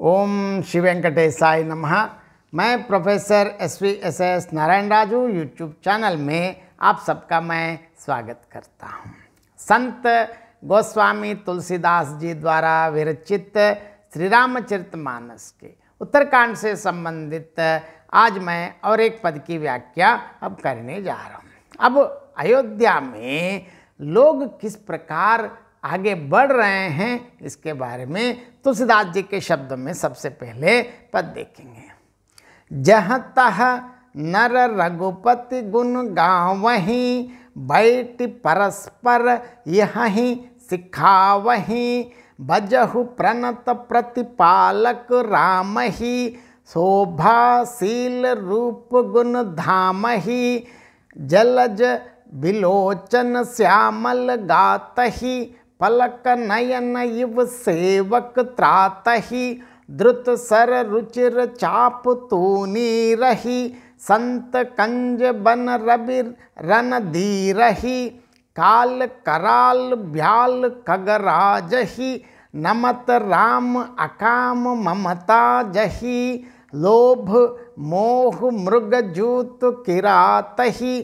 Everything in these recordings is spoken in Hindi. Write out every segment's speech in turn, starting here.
ओम श्री वेंकटेशाय नम मैं professor S V S S Narayana Raju YouTube channel में आप सबका मैं स्वागत करता हूँ संत गोस्वामी तुलसीदास जी द्वारा विरचित श्री रामचरित मानस के उत्तरकांड से संबंधित आज मैं और एक पद की व्याख्या अब करने जा रहा हूँ अब अयोध्या में लोग किस प्रकार आगे बढ़ रहे हैं इसके बारे में तुलसीदास जी के शब्द में सबसे पहले पद देखेंगे जह तह नर रघुपति गुण वहीं बैठ परस्पर यही सिखावही बजहु प्रणत प्रतिपालक राम ही शोभाशील रूप गुण धाम ही जलज बिलोचन श्यामल गात ही पलक नयन इव सेवक ही द्रुत सर रुचिर चाप तूनी रही संत कंज बन रवि रन रही काल कराल भ्याल खगराजही नमत राम अकाम ममता जही लोभ मोह मृगजूत किरातही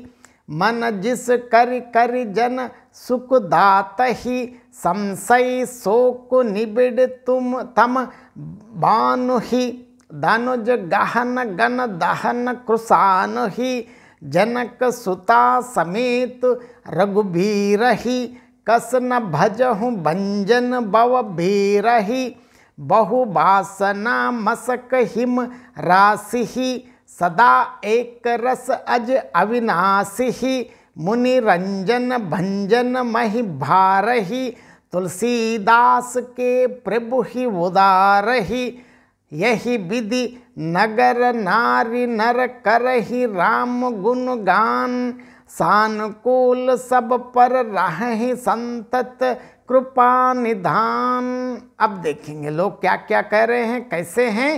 मन जिस करि कर जन सुखदात ही संशय शोक निबिड़ तुम तम भानु ही धनुज गहन गन दहन कृषानु ही जनक सुता समेत रघुबीर ही कस न भजहु भंजन बव भीर ही बहुभासना मसक हिम राशि ही सदा एक रस अज अविनाशी ही मुनि रंजन भंजन महि भारही तुलसीदास के प्रभु ही उदारही यही विधि नगर नारी नर करहि राम गुण गान सानुकूल सब पर रह संतत कृपा निधान अब देखेंगे लोग क्या क्या कह रहे हैं कैसे हैं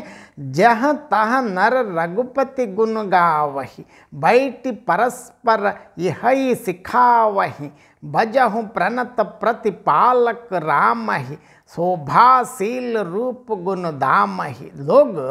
जह तह नर रघुपति गुण गा वही बैठ परस्पर यह सिखा वही भजहु प्रणत प्रतिपालक राम ही शोभाशील रूप गुण दाम ही लोग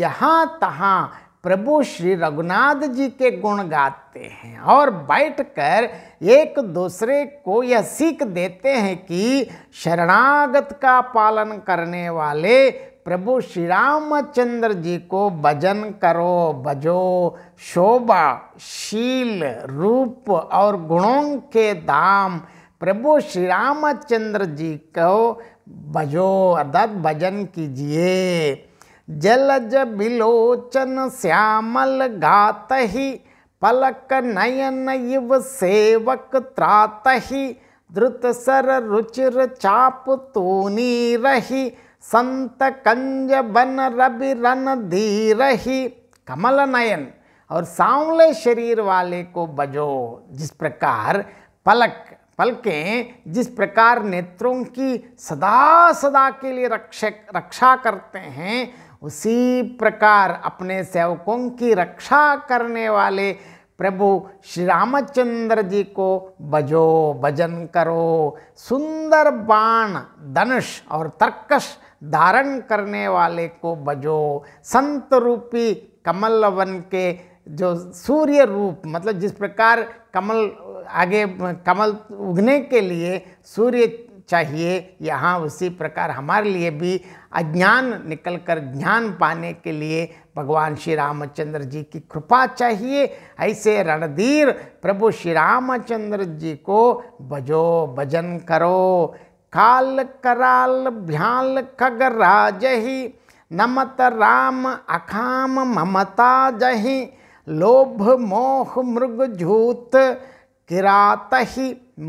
जहाँ तहाँ प्रभु श्री रघुनाथ जी के गुण गाते हैं और बैठकर एक दूसरे को यह सीख देते हैं कि शरणागत का पालन करने वाले प्रभु श्री रामचंद्र जी को भजन करो भजो शोभा शील रूप और गुणों के दाम प्रभु श्री रामचंद्र जी को भजो अर्थात भजन कीजिए जलज बिलोचन श्यामल गात ही पलक नयन इव सेवक त्रात ही द्रुत सर रुचिर चाप तूनी रही संत कंज बन रवि रन धीरही कमल नयन और सांवले शरीर वाले को बजो जिस प्रकार पलक पलकें जिस प्रकार नेत्रों की सदा सदा के लिए रक्षक रक्षा करते हैं उसी प्रकार अपने सेवकों की रक्षा करने वाले प्रभु श्री रामचंद्र जी को बजो भजन करो सुंदर बाण धनुष और तर्कश धारण करने वाले को बजो संत रूपी कमल वन के जो सूर्य रूप मतलब जिस प्रकार कमल आगे कमल उगने के लिए सूर्य चाहिए यहाँ उसी प्रकार हमारे लिए भी अज्ञान निकलकर ज्ञान पाने के लिए भगवान श्री रामचंद्र जी की कृपा चाहिए ऐसे रणधीर प्रभु श्री रामचंद्र जी को भजो भजन करो काल कराल भ्याल खग राज ही नमत राम अखाम ममता जही लोभ मोह मृग झूत किरात ही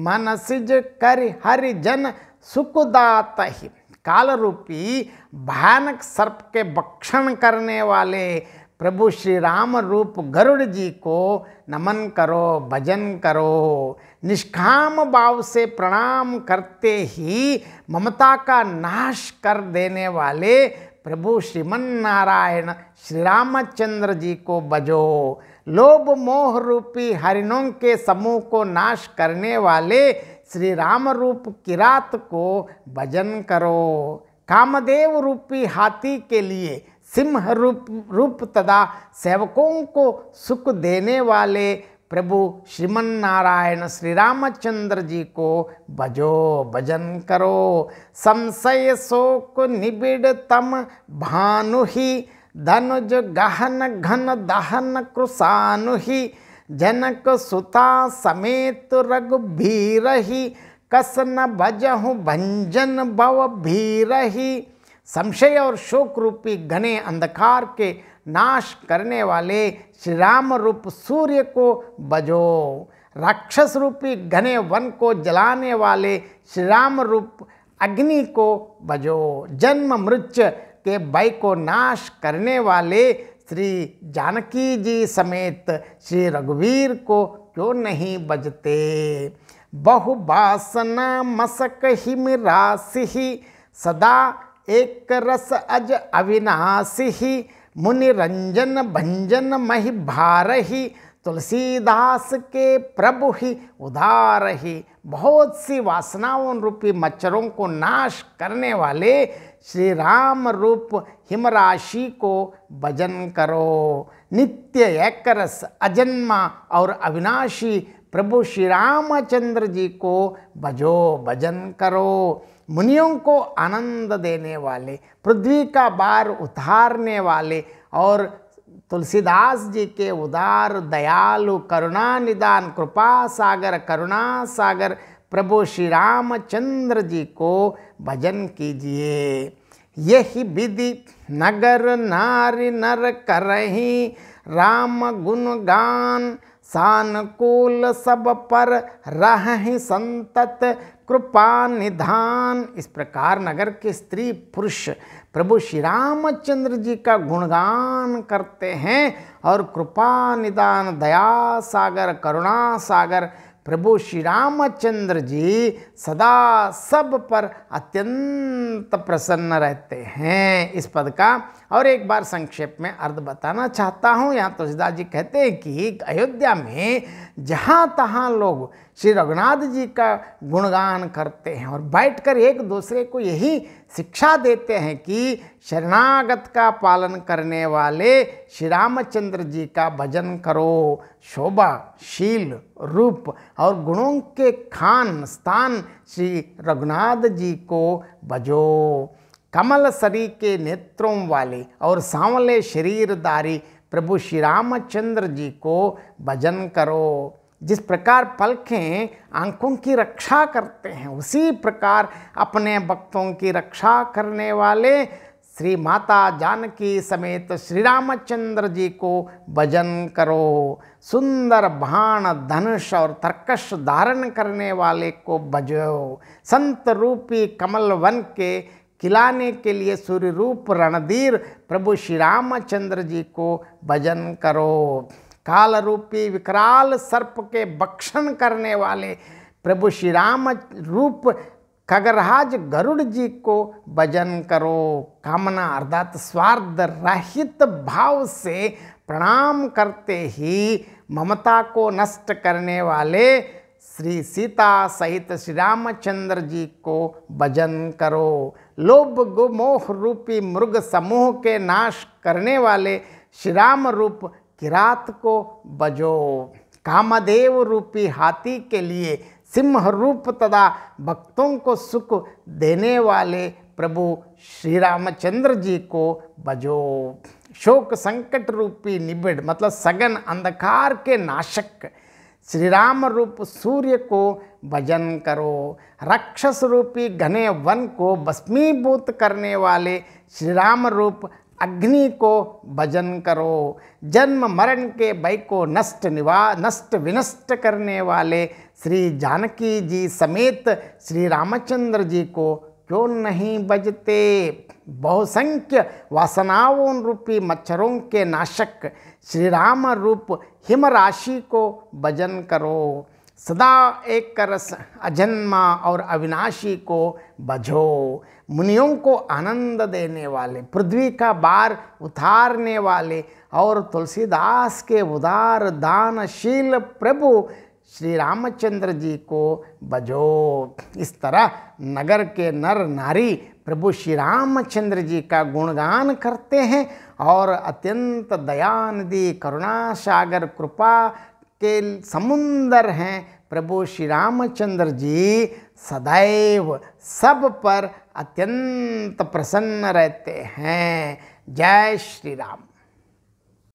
मनसिज कर हरि जन सुखदात ही काल रूपी भयानक सर्प के भक्षण करने वाले प्रभु श्री राम रूप गरुड़ जी को नमन करो भजन करो निष्काम भाव से प्रणाम करते ही ममता का नाश कर देने वाले प्रभु श्रीमन्नारायण श्री रामचंद्र जी को बजो लोभ मोह रूपी हरिणों के समूह को नाश करने वाले श्री राम रूप किरात को भजन करो कामदेव रूपी हाथी के लिए सिंह रूप रूप तथा सेवकों को सुख देने वाले प्रभु श्रीमन्नारायण श्री रामचंद्र जी को भजो भजन करो संशय शोक निबिड़ तम भानु ही धनुज गहन घन दहन कृषानु ही जनक सुता समेत रघुभीर ही कस न भजहु भंजन भव भी संशय और शोक रूपी घने अंधकार के नाश करने वाले श्री राम रूप सूर्य को बजो राक्षस रूपी घने वन को जलाने वाले श्री राम रूप अग्नि को बजो जन्म मृत्य के भय को नाश करने वाले श्री जानकी जी समेत श्री रघुवीर को क्यों नहीं बजते बहुबासन मसक हिम सदा एक रस अज अविनाशी मुनि रंजन भंजन महि भारही तुलसीदास के प्रभु ही उदार ही बहुत सी वासनाओं रूपी मच्छरों को नाश करने वाले श्री राम रूप हिमराशि को भजन करो नित्य एकरस अजन्मा और अविनाशी प्रभु श्री रामचंद्र जी को भजो भजन करो मुनियों को आनंद देने वाले पृथ्वी का बार उतारने वाले और तुलसीदास जी के उदार दयालु करुणा निदान कृपा सागर करुणा सागर प्रभु श्री रामचंद्र जी को भजन कीजिए यही विधि नगर नारी नर करही राम गुणगान सानकूल सब पर रह संतत कृपा निधान इस प्रकार नगर के स्त्री पुरुष प्रभु श्री रामचंद्र जी का गुणगान करते हैं और कृपा निदान दया सागर करुणा सागर प्रभु श्री रामचंद्र जी सदा सब पर अत्यंत प्रसन्न रहते हैं इस पद का और एक बार संक्षेप में अर्थ बताना चाहता हूँ यहाँ तुलसीदास जी कहते हैं कि अयोध्या में जहाँ तहाँ लोग श्री रघुनाथ जी का गुणगान करते हैं और बैठकर एक दूसरे को यही शिक्षा देते हैं कि शरणागत का पालन करने वाले श्री रामचंद्र जी का भजन करो शोभा शील रूप और गुणों के खान स्थान श्री रघुनाथ जी को भजो कमल सरी के नेत्रों वाले और सांवले शरीरदारी प्रभु श्री रामचंद्र जी को भजन करो जिस प्रकार पलखें आंखों की रक्षा करते हैं उसी प्रकार अपने भक्तों की रक्षा करने वाले श्री माता जानकी समेत श्री रामचंद्र जी को भजन करो सुंदर भाण धनुष और तर्कश धारण करने वाले को भजो संत रूपी कमल वन के खिलाने के लिए सूर्य रूप रणधीर प्रभु श्री रामचंद्र जी को भजन करो काल रूपी विकराल सर्प के भक्षण करने वाले प्रभु श्री राम रूप खगरहाज गरुड़ जी को भजन करो कामना अर्थात स्वार्थ रहित भाव से प्रणाम करते ही ममता को नष्ट करने वाले श्री सीता सहित श्री रामचंद्र जी को भजन करो लोभ गुमोह रूपी मृग समूह के नाश करने वाले श्री राम रूप किरात को बजो कामदेव रूपी हाथी के लिए सिंह रूप तथा भक्तों को सुख देने वाले प्रभु श्री रामचंद्र जी को बजो शोक संकट रूपी निबिड़ मतलब सघन अंधकार के नाशक श्री राम रूप सूर्य को भजन करो राक्षस रूपी घने वन को भस्मीभूत करने वाले श्री राम रूप अग्नि को भजन करो जन्म मरण के भय को नष्ट निवा नष्ट विनष्ट करने वाले श्री जानकी जी समेत श्री रामचंद्र जी को क्यों नहीं बजते बहुसंख्य वासनाओं रूपी मच्छरों के नाशक श्री राम रूप हिम राशि को भजन करो सदा एक करस अजन्मा और अविनाशी को भजो मुनियों को आनंद देने वाले पृथ्वी का बार उतारने वाले और तुलसीदास के उदार दानशील प्रभु श्री रामचंद्र जी को बजो इस तरह नगर के नर नारी प्रभु श्री रामचंद्र जी का गुणगान करते हैं और अत्यंत दयानदी करुणा सागर कृपा के समुंदर हैं प्रभु श्री रामचंद्र जी सदैव सब पर अत्यंत प्रसन्न रहते हैं जय श्री राम